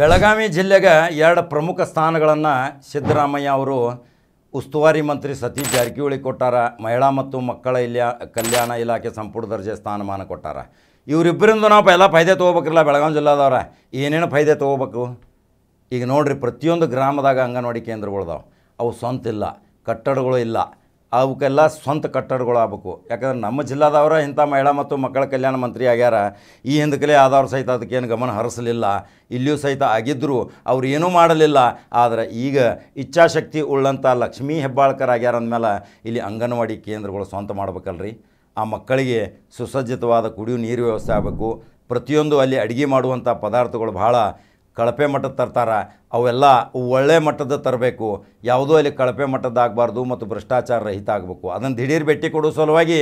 ಬೆಳಗಾವಿ ಜಿಲ್ಲೆಗೆ ಎರಡು ಪ್ರಮುಖ ಸ್ಥಾನಗಳನ್ನು ಸಿದ್ದರಾಮಯ್ಯ ಅವರು ಉಸ್ತುವಾರಿ ಮಂತ್ರಿ ಸತೀಶ್ ಜಾರಕಿಹೊಳಿ ಕೊಟ್ಟಾರ ಮಹಿಳಾ ಮತ್ತು ಮಕ್ಕಳ ಇಲ್ಲಿಯ ಕಲ್ಯಾಣ ಇಲಾಖೆ ಸಂಪುಟ ದರ್ಜೆ ಸ್ಥಾನಮಾನ ಕೊಟ್ಟಾರ ಇವರಿಬ್ಬರಿಂದ ನಾವು ಎಲ್ಲ ಫೈದೆ ತೊಗೋಬೇಕಿಲ್ಲ ಬೆಳಗಾವಿ ಜಿಲ್ಲಾದವ್ರ ಏನೇನು ಫೈದೆ ತೊಗೋಬೇಕು ಈಗ ನೋಡಿರಿ ಪ್ರತಿಯೊಂದು ಗ್ರಾಮದಾಗ ಅಂಗನವಾಡಿ ಕೇಂದ್ರಗಳದಾವೆ ಅವು ಸ್ವಂತ ಇಲ್ಲ ಕಟ್ಟಡಗಳು ಇಲ್ಲ ಅವಕ್ಕೆಲ್ಲ ಸ್ವಂತ ಕಟ್ಟಡಗಳಾಗಬೇಕು ಯಾಕಂದ್ರೆ ನಮ್ಮ ಜಿಲ್ಲಾದವರ ಇಂಥ ಮಹಿಳಾ ಮತ್ತು ಮಕ್ಕಳ ಕಲ್ಯಾಣ ಮಂತ್ರಿ ಆಗ್ಯಾರ ಈ ಹಿಂದಕಲೇ ಆದವ್ರ ಸಹಿತ ಅದಕ್ಕೇನು ಗಮನ ಹರಿಸಲಿಲ್ಲ ಇಲ್ಲಿಯೂ ಸಹಿತ ಆಗಿದ್ದರು ಅವ್ರು ಏನೂ ಮಾಡಲಿಲ್ಲ ಆದರೆ ಈಗ ಇಚ್ಛಾಶಕ್ತಿ ಉಳ್ಳಂಥ ಲಕ್ಷ್ಮೀ ಹೆಬ್ಬಾಳ್ಕರ್ ಆಗ್ಯಾರ ಅಂದಮೇಲೆ ಇಲ್ಲಿ ಅಂಗನವಾಡಿ ಕೇಂದ್ರಗಳು ಸ್ವಂತ ಮಾಡ್ಬೇಕಲ್ರಿ ಆ ಮಕ್ಕಳಿಗೆ ಸುಸಜ್ಜಿತವಾದ ಕುಡಿಯುವ ನೀರು ವ್ಯವಸ್ಥೆ ಆಗಬೇಕು ಪ್ರತಿಯೊಂದು ಅಲ್ಲಿ ಅಡುಗೆ ಮಾಡುವಂಥ ಪದಾರ್ಥಗಳು ಭಾಳ ಕಳಪೆ ಮಟ್ಟದ ತರ್ತಾರೆ ಅವೆಲ್ಲ ಒಳ್ಳೆ ಮಟ್ಟದ ತರಬೇಕು ಯಾವುದೋ ಅಲ್ಲಿ ಕಳಪೆ ಮಟ್ಟದ್ದಾಗಬಾರ್ದು ಮತ್ತು ಭ್ರಷ್ಟಾಚಾರ ರಹಿತ ಆಗಬೇಕು ಅದನ್ನು ದಿಢೀರ್ ಭೇಟಿ ಕೊಡೋ ಸಲುವಾಗಿ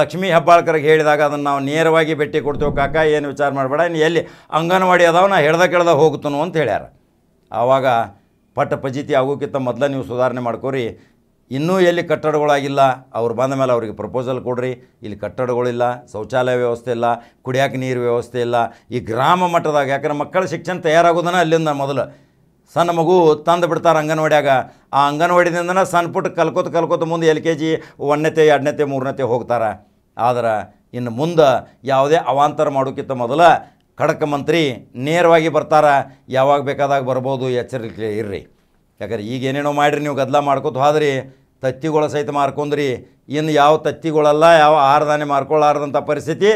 ಲಕ್ಷ್ಮೀ ಹೆಬ್ಬಾಳ್ಕರ್ಗೆ ಹೇಳಿದಾಗ ಅದನ್ನು ನಾವು ನೇರವಾಗಿ ಭೇಟಿ ಕೊಡ್ತೇವೆ ಕಾಕ ಏನು ವಿಚಾರ ಮಾಡಬೇಡ ನೀ ಎಲ್ಲಿ ಅಂಗನವಾಡಿ ಅದಾವ ನಾ ಹೇಳ್ದ ಕೇಳ್ದ ಹೋಗ್ತನು ಅಂತ ಹೇಳ್ಯಾರ ಆವಾಗ ಪಟ್ಟ ಪಜಿತಿ ಆಗೋಕ್ಕಿಂತ ಮೊದಲ ನೀವು ಸುಧಾರಣೆ ಮಾಡ್ಕೋರಿ ಇನ್ನೂ ಎಲ್ಲಿ ಕಟ್ಟಡಗಳಾಗಿಲ್ಲ ಅವ್ರು ಬಂದ ಮೇಲೆ ಅವ್ರಿಗೆ ಪ್ರಪೋಸಲ್ ಕೊಡ್ರಿ ಇಲ್ಲಿ ಕಟ್ಟಡಗಳಿಲ್ಲ ಶೌಚಾಲಯ ವ್ಯವಸ್ಥೆ ಇಲ್ಲ ಕುಡಿಯೋಕೆ ನೀರು ವ್ಯವಸ್ಥೆ ಇಲ್ಲ ಈ ಗ್ರಾಮ ಮಟ್ಟದಾಗ ಯಾಕಂದ್ರೆ ಮಕ್ಕಳ ಶಿಕ್ಷಣ ತಯಾರಾಗೋದನ್ನ ಅಲ್ಲಿಂದ ಮೊದಲು ಸಣ್ಣ ಮಗು ತಂದು ಬಿಡ್ತಾರೆ ಅಂಗನವಾಡಿಯಾಗ ಆ ಅಂಗನವಾಡಿದಿಂದ ಸಣ್ಣ ಪುಟ್ಟ ಕಲ್ಕೋತ ಕಲ್ಕೋತ ಮುಂದೆ ಎಲ್ ಕೆ ಜಿ ಒಂದನೇತೆ ಎರಡನೇತೆ ಮೂರನೇತೆ ಹೋಗ್ತಾರೆ ಆದ್ರೆ ಇನ್ನು ಮುಂದೆ ಯಾವುದೇ ಅವಾಂತರ ಮಾಡೋಕ್ಕಿಂತ ಮೊದಲು ಖಡಕ್ ಮಂತ್ರಿ ನೇರವಾಗಿ ಬರ್ತಾರೆ ಯಾವಾಗ ಬೇಕಾದಾಗ ಬರ್ಬೋದು ಎಚ್ಚರಿಕೆ ಇರ್ರಿ ಯಾಕಂದ್ರೆ ಈಗೇನೇನೋ ಮಾಡಿರಿ ನೀವು ಗದ್ದಲ ಮಾಡ್ಕೋತ ಹೋದ್ರಿ ತತ್ತಿಗಳ ಸಹಿತ ಮಾರ್ಕೊಂಡ್ರಿ ಇನ್ನು ಯಾವ ತತ್ತಿಗಳಲ್ಲ ಯಾವ ಆಹಾರಧಾನ್ಯ ಮಾರ್ಕೊಳ್ಳಾರ್ದಂಥ ಪರಿಸ್ಥಿತಿ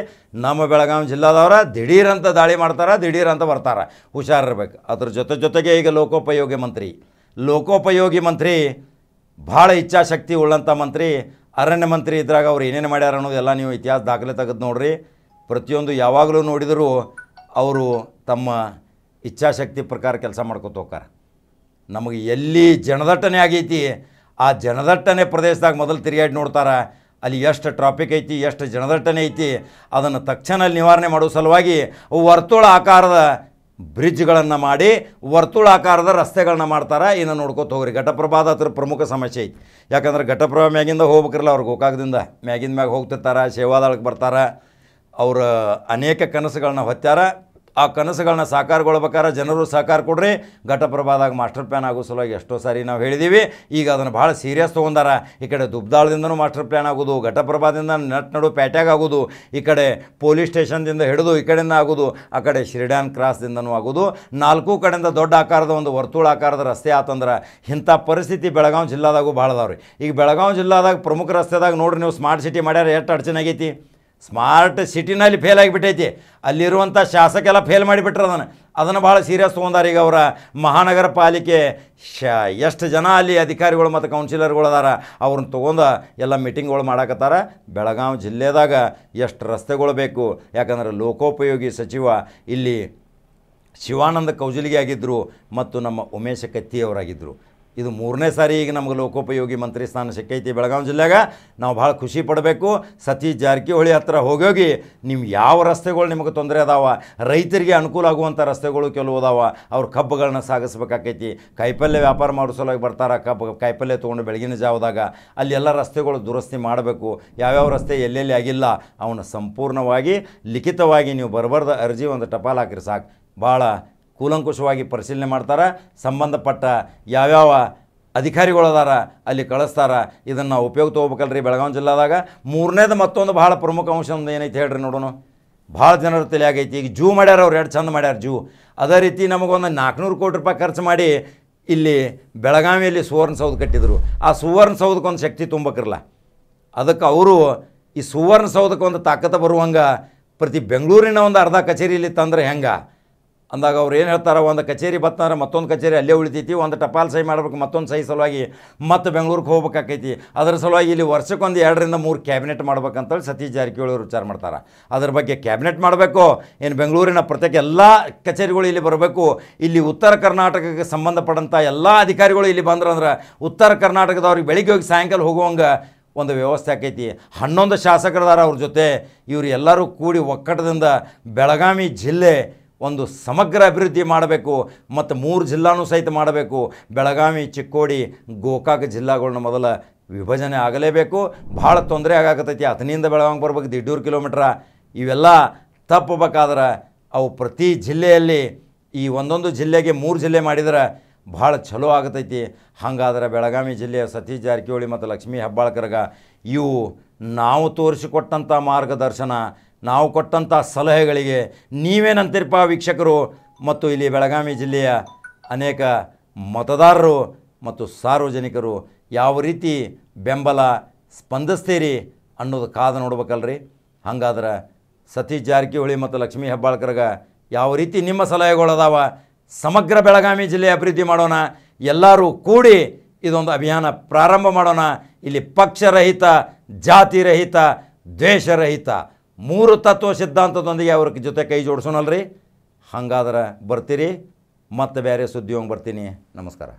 ನಮ್ಮ ಬೆಳಗಾವಿ ಜಿಲ್ಲಾದವರ ದಿಢೀರಂತ ದಾಳಿ ಮಾಡ್ತಾರೆ ದಿಢೀರಂತ ಬರ್ತಾರೆ ಹುಷಾರಿರ್ಬೇಕು ಅದ್ರ ಜೊತೆ ಜೊತೆಗೆ ಈಗ ಲೋಕೋಪಯೋಗಿ ಮಂತ್ರಿ ಲೋಕೋಪಯೋಗಿ ಮಂತ್ರಿ ಭಾಳ ಇಚ್ಛಾಶಕ್ತಿ ಉಳ್ಳಂಥ ಮಂತ್ರಿ ಅರಣ್ಯ ಮಂತ್ರಿ ಇದ್ರಾಗ ಅವ್ರು ಏನೇನು ಮಾಡ್ಯಾರ ಅನ್ನೋದೆಲ್ಲ ನೀವು ಇತಿಹಾಸ ದಾಖಲೆ ತೆಗೆದು ನೋಡ್ರಿ ಪ್ರತಿಯೊಂದು ಯಾವಾಗಲೂ ನೋಡಿದರೂ ಅವರು ತಮ್ಮ ಇಚ್ಛಾಶಕ್ತಿ ಪ್ರಕಾರ ಕೆಲಸ ಮಾಡ್ಕೊತ ಹೋಗ್ತಾರೆ ನಮಗೆ ಎಲ್ಲಿ ಜನದಟ್ಟಣೆ ಆಗೈತಿ ಆ ಜನದಟ್ಟನೆ ಪ್ರದೇಶದಾಗ ಮೊದಲು ತಿರುಗಾಡಿ ನೋಡ್ತಾರೆ ಅಲ್ಲಿ ಎಷ್ಟು ಟ್ರಾಫಿಕ್ ಐತಿ ಎಷ್ಟು ಜನದಟ್ಟಣೆ ಐತಿ ಅದನ್ನು ತಕ್ಷಣ ಅಲ್ಲಿ ನಿವಾರಣೆ ಮಾಡೋ ಸಲುವಾಗಿ ವರ್ತುಳ ಆಕಾರದ ಬ್ರಿಡ್ಜ್ಗಳನ್ನು ಮಾಡಿ ವರ್ತುಳ ಆಕಾರದ ರಸ್ತೆಗಳನ್ನ ಮಾಡ್ತಾರೆ ಇನ್ನು ನೋಡ್ಕೋತ ಹೋಗ್ರಿ ಘಟಪ್ರಭಾದ ಹತ್ರ ಪ್ರಮುಖ ಸಮಸ್ಯೆ ಐತಿ ಯಾಕಂದ್ರೆ ಘಟಪ್ರಭಾ ಮ್ಯಾಗಿಂದ ಹೋಗ್ಬೇಕಿರಲ್ಲ ಅವ್ರು ಗೋಕಾಕದಿಂದ ಮ್ಯಾಗಿಂದ ಮ್ಯಾಗ ಹೋಗ್ತಿರ್ತಾರೆ ಸೇವಾದಾಳಕ್ಕೆ ಬರ್ತಾರೆ ಅವರು ಅನೇಕ ಕನಸುಗಳನ್ನ ಹೊತ್ತಾರ ಆ ಕನಸುಗಳನ್ನ ಸಾಕಾರಗೊಳ್ಬೇಕಾದ್ರೆ ಜನರು ಸಹಕಾರ ಕೊಡ್ರಿ ಘಟಪ್ರಭಾದಾಗ ಮಾಸ್ಟರ್ ಪ್ಲ್ಯಾನ್ ಆಗೋ ಸಲುವಾಗಿ ಎಷ್ಟೋ ಸಾರಿ ನಾವು ಹೇಳಿದ್ದೀವಿ ಈಗ ಅದನ್ನು ಭಾಳ ಸೀರಿಯಸ್ ತೊಗೊಂಡಾರ ಈ ಕಡೆ ದುಬ್ದಾಳದಿಂದನೂ ಮಾಸ್ಟರ್ ಪ್ಲ್ಯಾನ್ ಆಗೋದು ಘಟಪ್ರಭಾದಿಂದ ನಟ್ ನಡು ಪ್ಯಾಟ್ಯಾಗ ಆಗೋದು ಈ ಕಡೆ ಪೊಲೀಸ್ ಸ್ಟೇಷನ್ದಿಂದ ಹಿಡಿದು ಈ ಕಡೆಯಿಂದ ಆಗೋದು ಆ ಕಡೆ ಶಿರ್ಡ್ಯಾನ್ ಕ್ರಾಸ್ದಿಂದನೂ ಆಗೋದು ನಾಲ್ಕು ಕಡೆಯಿಂದ ದೊಡ್ಡ ಆಕಾರದ ಒಂದು ವರ್ತುಳ ಆಕಾರದ ರಸ್ತೆ ಆತಂದ್ರೆ ಇಂಥ ಪರಿಸ್ಥಿತಿ ಬೆಳಗಾವಿ ಜಿಲ್ಲಾದಾಗೂ ಭಾಳ ಅದಾವೆ ಈಗ ಬೆಳಗಾವಿ ಜಿಲ್ಲಾದಾಗ ಪ್ರಮುಖ ರಸ್ತೆದಾಗ ನೋಡ್ರಿ ನೀವು ಸ್ಮಾರ್ಟ್ ಸಿಟಿ ಮಾಡ್ಯಾರ ಎಷ್ಟು ಅಡಚಣೆ ಆಗೈತಿ ಸ್ಮಾರ್ಟ್ ಸಿಟಿನಲ್ಲಿ ಫೇಲ್ ಆಗಿಬಿಟ್ಟೈತಿ ಅಲ್ಲಿರುವಂಥ ಶಾಸಕೆಲ್ಲ ಫೇಲ್ ಮಾಡಿಬಿಟ್ರೆ ಅದನ್ನು ಅದನ್ನು ಭಾಳ ಸೀರಿಯಸ್ ತೊಗೊಂಡಾರ ಈಗ ಅವರ ಮಹಾನಗರ ಪಾಲಿಕೆ ಶ ಎಷ್ಟು ಜನ ಅಲ್ಲಿ ಅಧಿಕಾರಿಗಳು ಮತ್ತು ಕೌನ್ಸಿಲರ್ಗಳು ಅದಾರ ಅವ್ರನ್ನ ತೊಗೊಂಡು ಎಲ್ಲ ಮೀಟಿಂಗ್ಗಳು ಮಾಡಾಕತ್ತಾರ ಬೆಳಗಾವಿ ಜಿಲ್ಲೆದಾಗ ಎಷ್ಟು ರಸ್ತೆಗಳು ಬೇಕು ಯಾಕಂದ್ರೆ ಲೋಕೋಪಯೋಗಿ ಸಚಿವ ಇಲ್ಲಿ ಶಿವಾನಂದ ಕೌಜಲಿಗೆ ಆಗಿದ್ದರು ಮತ್ತು ನಮ್ಮ ಉಮೇಶ ಕತ್ತಿಯವರಾಗಿದ್ದರು ಇದು ಮೂರನೇ ಸಾರಿ ಈಗ ನಮಗೆ ಲೋಕೋಪಯೋಗಿ ಮಂತ್ರಿ ಸ್ಥಾನ ಸಿಕ್ಕೈತಿ ಬೆಳಗಾವಿ ಜಿಲ್ಲೆಗ ನಾವು ಭಾಳ ಖುಷಿ ಪಡಬೇಕು ಸತೀಶ್ ಜಾರಕಿಹೊಳಿ ಹತ್ರ ಹೋಗೋಗಿ ನಿಮ್ಮ ಯಾವ ರಸ್ತೆಗಳು ನಿಮಗೆ ತೊಂದರೆ ಅದಾವ ರೈತರಿಗೆ ಅನುಕೂಲ ಆಗುವಂಥ ರಸ್ತೆಗಳು ಕೆಲವು ಅದಾವ ಅವ್ರು ಕಬ್ಬುಗಳನ್ನ ಸಾಗಿಸ್ಬೇಕಾಕೈತಿ ಕಾಯಿಪಲ್ಯ ವ್ಯಾಪಾರ ಮಾಡೋ ಸಲುವಾಗಿ ಬರ್ತಾರೆ ಕಬ್ಬು ಕಾಯಿಪಲ್ಯ ತೊಗೊಂಡು ಬೆಳಗಿನ ಜಾವದಾಗ ಅಲ್ಲಿ ಎಲ್ಲ ರಸ್ತೆಗಳು ದುರಸ್ತಿ ಮಾಡಬೇಕು ಯಾವ್ಯಾವ ರಸ್ತೆ ಎಲ್ಲೆಲ್ಲಿ ಆಗಿಲ್ಲ ಅವನ್ನ ಸಂಪೂರ್ಣವಾಗಿ ಲಿಖಿತವಾಗಿ ನೀವು ಬರಬಾರ್ದ ಅರ್ಜಿ ಒಂದು ಟಪಾಲು ಹಾಕಿರಿ ಸಾಕು ಭಾಳ ಕೂಲಂಕುಷವಾಗಿ ಪರಿಶೀಲನೆ ಮಾಡ್ತಾರೆ ಸಂಬಂಧಪಟ್ಟ ಯಾವ್ಯಾವ ಅಧಿಕಾರಿಗಳದಾರ ಅಲ್ಲಿ ಕಳಿಸ್ತಾರ ಇದನ್ನು ಉಪಯೋಗ ತೊಗೋಬೇಕಲ್ರಿ ಬೆಳಗಾವಿ ಜಿಲ್ಲಾದಾಗ ಮೂರನೇದು ಮತ್ತೊಂದು ಭಾಳ ಪ್ರಮುಖ ಅಂಶ ಒಂದು ಏನೈತೆ ಹೇಳ್ರಿ ನೋಡೋಣ ಭಾಳ ಜನರ ತಲೆ ಆಗೈತಿ ಈಗ ಜೂ ಮಾಡ್ಯಾರ ಅವ್ರು ಎರಡು ಚಂದ ಮಾಡ್ಯಾರ ಜೂ ಅದೇ ರೀತಿ ನಮಗೊಂದು ನಾಲ್ಕುನೂರು ಕೋಟಿ ರೂಪಾಯಿ ಖರ್ಚು ಮಾಡಿ ಇಲ್ಲಿ ಬೆಳಗಾವಿಯಲ್ಲಿ ಸುವರ್ಣಸೌಧ ಕಟ್ಟಿದರು ಆ ಸುವರ್ಣ ಒಂದು ಶಕ್ತಿ ತುಂಬಕ್ಕಿರಲ್ಲ ಅದಕ್ಕೆ ಅವರು ಈ ಒಂದು ತಾಕತ್ತು ಬರುವಂಗೆ ಪ್ರತಿ ಬೆಂಗಳೂರಿನ ಒಂದು ಅರ್ಧ ಕಚೇರಿಯಲ್ಲಿ ತಂದರೆ ಹೆಂಗೆ ಅಂದಾಗ ಅವ್ರು ಏನು ಹೇಳ್ತಾರೆ ಒಂದು ಕಚೇರಿ ಬತ್ತಂದ್ರೆ ಮತ್ತೊಂದು ಕಚೇರಿ ಅಲ್ಲೇ ಉಳಿತೈತಿ ಒಂದು ಟಪಾಲ್ ಸಹಿ ಮಾಡ್ಬೇಕು ಮತ್ತೊಂದು ಸಹಿ ಸಲುವಾಗಿ ಮತ್ತು ಬೆಂಗಳೂರಿಗೆ ಹೋಗ್ಬೇಕಾಕೈತಿ ಅದರ ಸಲುವಾಗಿ ಇಲ್ಲಿ ವರ್ಷಕ್ಕೊಂದು ಎರಡರಿಂದ ಮೂರು ಕ್ಯಾಬಿನೆಟ್ ಮಾಡ್ಬೇಕಂತೇಳಿ ಸತೀಶ್ ಜಾರಕಿಹೊಳಿ ಅವರು ವಿಚಾರ ಮಾಡ್ತಾರೆ ಅದ್ರ ಬಗ್ಗೆ ಕ್ಯಾಬಿನೆಟ್ ಮಾಡಬೇಕು ಏನು ಬೆಂಗಳೂರಿನ ಪ್ರತ್ಯೇಕ ಎಲ್ಲ ಕಚೇರಿಗಳು ಇಲ್ಲಿ ಬರಬೇಕು ಇಲ್ಲಿ ಉತ್ತರ ಕರ್ನಾಟಕಕ್ಕೆ ಸಂಬಂಧಪಟ್ಟಂಥ ಎಲ್ಲ ಅಧಿಕಾರಿಗಳು ಇಲ್ಲಿ ಬಂದ್ರು ಅಂದ್ರೆ ಉತ್ತರ ಕರ್ನಾಟಕದವ್ರಿಗೆ ಬೆಳಿಗ್ಗೆ ಹೋಗಿ ಸಾಯಂಕಾಲ ಹೋಗುವಂಗೆ ಒಂದು ವ್ಯವಸ್ಥೆ ಆಕೈತಿ ಹನ್ನೊಂದು ಶಾಸಕರದಾರ ಅವ್ರ ಜೊತೆ ಇವರು ಎಲ್ಲರೂ ಕೂಡಿ ಒಕ್ಕಟದಿಂದ ಬೆಳಗಾವಿ ಜಿಲ್ಲೆ ಒಂದು ಸಮಗ್ರ ಅಭಿವೃದ್ಧಿ ಮಾಡಬೇಕು ಮತ್ತು ಮೂರು ಜಿಲ್ಲಾನೂ ಸಹಿತ ಮಾಡಬೇಕು ಬೆಳಗಾವಿ ಚಿಕ್ಕೋಡಿ ಗೋಕಾಕ್ ಜಿಲ್ಲಾಗಳನ್ನ ಮೊದಲ ವಿಭಜನೆ ಆಗಲೇಬೇಕು ಭಾಳ ತೊಂದರೆ ಆಗಾಕತ್ತೈತಿ ಹತ್ತನಿಂದ ಬೆಳಗಾವಿಗೆ ಬರ್ಬೇಕು ದಿಡ್ಡೂರು ಕಿಲೋಮೀಟ್ರ ಇವೆಲ್ಲ ತಪ್ಪಬೇಕಾದ್ರೆ ಅವು ಪ್ರತಿ ಜಿಲ್ಲೆಯಲ್ಲಿ ಈ ಒಂದೊಂದು ಜಿಲ್ಲೆಗೆ ಮೂರು ಜಿಲ್ಲೆ ಮಾಡಿದರೆ ಭಾಳ ಚಲೋ ಆಗತೈತಿ ಹಾಗಾದ್ರೆ ಬೆಳಗಾವಿ ಜಿಲ್ಲೆಯ ಸತೀಶ್ ಜಾರಕಿಹೊಳಿ ಮತ್ತು ಲಕ್ಷ್ಮೀ ಹೆಬ್ಬಾಳ್ಕರ್ಗ ಇವು ನಾವು ತೋರಿಸಿಕೊಟ್ಟಂಥ ಮಾರ್ಗದರ್ಶನ ನಾವು ಕೊಟ್ಟಂಥ ಸಲಹೆಗಳಿಗೆ ನೀವೇನಂತಿರ್ಪ ವೀಕ್ಷಕರು ಮತ್ತು ಇಲ್ಲಿ ಬೆಳಗಾವಿ ಜಿಲ್ಲೆಯ ಅನೇಕ ಮತದಾರರು ಮತ್ತು ಸಾರ್ವಜನಿಕರು ಯಾವ ರೀತಿ ಬೆಂಬಲ ಸ್ಪಂದಿಸ್ತೀರಿ ಅನ್ನೋದು ಕಾದ ನೋಡ್ಬೇಕಲ್ರಿ ಹಾಗಾದ್ರೆ ಸತೀಶ್ ಜಾರಕಿಹೊಳಿ ಮತ್ತು ಲಕ್ಷ್ಮೀ ಹೆಬ್ಬಾಳ್ಕರ್ಗ ಯಾವ ರೀತಿ ನಿಮ್ಮ ಸಲಹೆಗಳದಾವ ಸಮಗ್ರ ಬೆಳಗಾವಿ ಜಿಲ್ಲೆ ಅಭಿವೃದ್ಧಿ ಮಾಡೋಣ ಎಲ್ಲರೂ ಕೂಡಿ ಇದೊಂದು ಅಭಿಯಾನ ಪ್ರಾರಂಭ ಮಾಡೋಣ ಇಲ್ಲಿ ಪಕ್ಷರಹಿತ ಜಾತಿರಹಿತ ದ್ವೇಷರಹಿತ ಮೂರು ತತ್ವ ಸಿದ್ಧಾಂತದೊಂದಿಗೆ ಅವ್ರ ಜೊತೆ ಕೈ ಜೋಡಿಸೋಣಲ್ರಿ ಹಾಗಾದ್ರೆ ಬರ್ತೀರಿ ಮತ್ತು ಬೇರೆ ಹೋಗಿ ಬರ್ತೀನಿ ನಮಸ್ಕಾರ